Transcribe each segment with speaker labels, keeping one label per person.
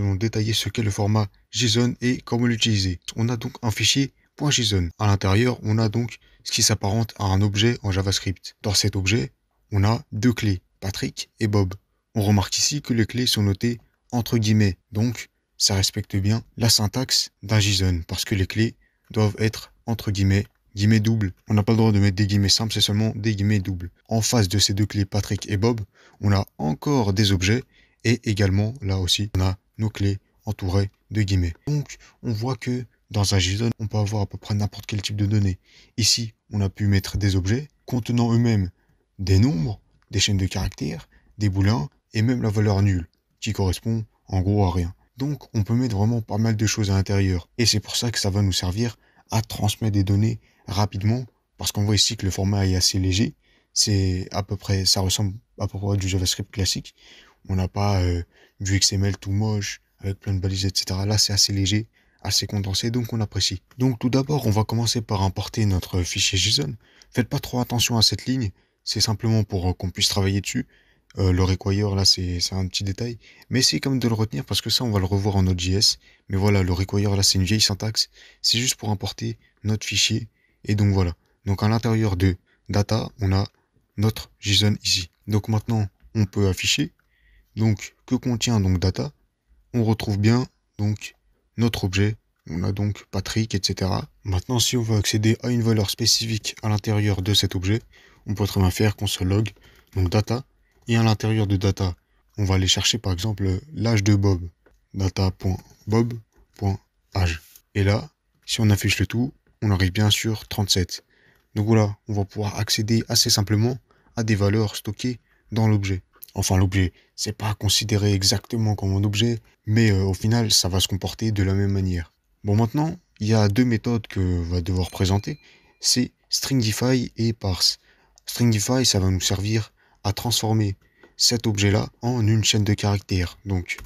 Speaker 1: nous allons détailler ce qu'est le format JSON et comment l'utiliser. On a donc un fichier .json. À l'intérieur, on a donc ce qui s'apparente à un objet en JavaScript. Dans cet objet, on a deux clés, Patrick et Bob. On remarque ici que les clés sont notées entre guillemets, donc ça respecte bien la syntaxe d'un JSON, parce que les clés doivent être entre guillemets, guillemets doubles. On n'a pas le droit de mettre des guillemets simples, c'est seulement des guillemets doubles. En face de ces deux clés, Patrick et Bob, on a encore des objets, et également, là aussi, on a clés entourées de guillemets. Donc, on voit que dans un JSON, on peut avoir à peu près n'importe quel type de données. Ici, on a pu mettre des objets contenant eux-mêmes des nombres, des chaînes de caractères, des boulins et même la valeur nulle, qui correspond en gros à rien. Donc, on peut mettre vraiment pas mal de choses à l'intérieur. Et c'est pour ça que ça va nous servir à transmettre des données rapidement, parce qu'on voit ici que le format est assez léger. C'est à peu près, ça ressemble à peu près du JavaScript classique, on n'a pas euh, du XML tout moche, avec plein de balises, etc. Là, c'est assez léger, assez condensé, donc on apprécie. Donc tout d'abord, on va commencer par importer notre fichier JSON. Faites pas trop attention à cette ligne, c'est simplement pour euh, qu'on puisse travailler dessus. Euh, le require, là, c'est un petit détail. Mais c'est comme de le retenir parce que ça, on va le revoir en Node.js. Mais voilà, le require, là, c'est une vieille syntaxe. C'est juste pour importer notre fichier. Et donc voilà. Donc à l'intérieur de data, on a notre JSON ici. Donc maintenant, on peut afficher. Donc, que contient donc data On retrouve bien donc notre objet. On a donc Patrick, etc. Maintenant, si on veut accéder à une valeur spécifique à l'intérieur de cet objet, on peut très bien faire se log, donc data, et à l'intérieur de data, on va aller chercher par exemple l'âge de Bob, data.bob.age. Et là, si on affiche le tout, on arrive bien sur 37. Donc voilà, on va pouvoir accéder assez simplement à des valeurs stockées dans l'objet. Enfin, l'objet, c'est pas considéré exactement comme un objet, mais euh, au final, ça va se comporter de la même manière. Bon, maintenant, il y a deux méthodes que va devoir présenter, c'est stringify et parse. Stringify, ça va nous servir à transformer cet objet-là en une chaîne de caractères. Donc,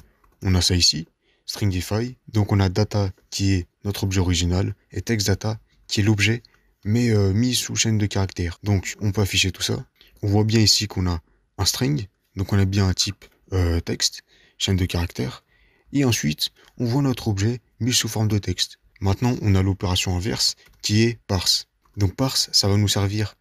Speaker 1: on a ça ici, stringify. Donc, on a data qui est notre objet original et textData qui est l'objet, mais euh, mis sous chaîne de caractères. Donc, on peut afficher tout ça. On voit bien ici qu'on a un string donc on a bien un type euh, texte, chaîne de caractères, et ensuite on voit notre objet mis sous forme de texte. Maintenant on a l'opération inverse qui est parse. Donc parse, ça va nous servir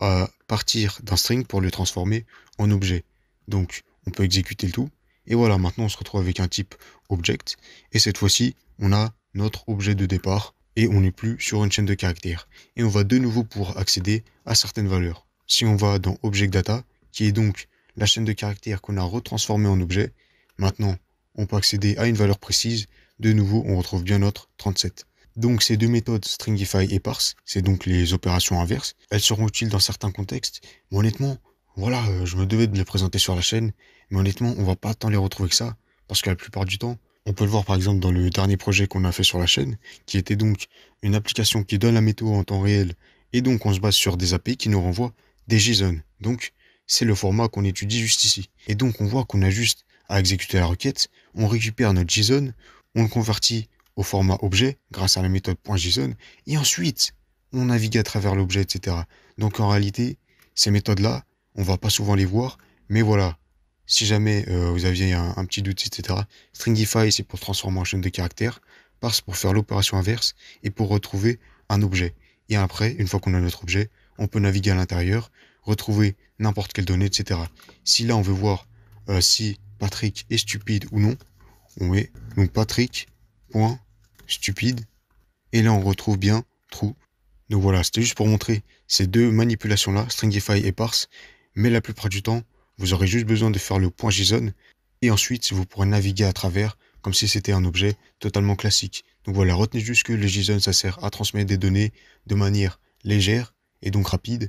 Speaker 1: à partir d'un string pour le transformer en objet. Donc on peut exécuter le tout. Et voilà, maintenant on se retrouve avec un type object. Et cette fois-ci, on a notre objet de départ et on n'est plus sur une chaîne de caractères. Et on va de nouveau pour accéder à certaines valeurs. Si on va dans Object Data, qui est donc la chaîne de caractères qu'on a retransformée en objet. Maintenant, on peut accéder à une valeur précise. De nouveau, on retrouve bien notre 37. Donc ces deux méthodes, stringify et parse, c'est donc les opérations inverses. Elles seront utiles dans certains contextes, mais honnêtement, voilà, euh, je me devais de les présenter sur la chaîne, mais honnêtement, on va pas tant les retrouver que ça, parce que la plupart du temps, on peut le voir par exemple dans le dernier projet qu'on a fait sur la chaîne, qui était donc une application qui donne la météo en temps réel, et donc on se base sur des API qui nous renvoient des JSON. Donc c'est le format qu'on étudie juste ici. Et donc on voit qu'on a juste à exécuter la requête, on récupère notre JSON, on le convertit au format objet grâce à la méthode .json, et ensuite on navigue à travers l'objet, etc. Donc en réalité, ces méthodes-là, on va pas souvent les voir, mais voilà. Si jamais euh, vous aviez un, un, petit doute, etc., Stringify, c'est pour transformer en chaîne de caractères, Parse pour faire l'opération inverse et pour retrouver un objet. Et après, une fois qu'on a notre objet, on peut naviguer à l'intérieur, retrouver n'importe quelle donnée, etc. Si là, on veut voir euh, si Patrick est stupide ou non, on met donc Patrick, stupide. Et là, on retrouve bien true. Donc voilà, c'était juste pour montrer ces deux manipulations-là, stringify et parse. Mais la plupart du temps, vous aurez juste besoin de faire le point JSON. Et ensuite, vous pourrez naviguer à travers comme si c'était un objet totalement classique. Donc voilà, retenez juste que le JSON, ça sert à transmettre des données de manière légère et donc rapide,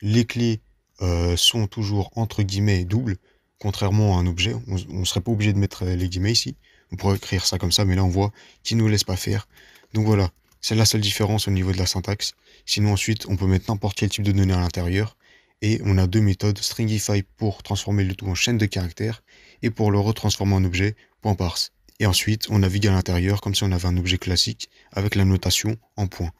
Speaker 1: les clés euh, sont toujours entre guillemets doubles, contrairement à un objet. On ne serait pas obligé de mettre euh, les guillemets ici. On pourrait écrire ça comme ça, mais là on voit qu'il ne nous laisse pas faire. Donc voilà, c'est la seule différence au niveau de la syntaxe. Sinon ensuite, on peut mettre n'importe quel type de données à l'intérieur. Et on a deux méthodes, stringify pour transformer le tout en chaîne de caractères et pour le retransformer en objet, point parse. Et ensuite, on navigue à l'intérieur comme si on avait un objet classique avec la notation en point.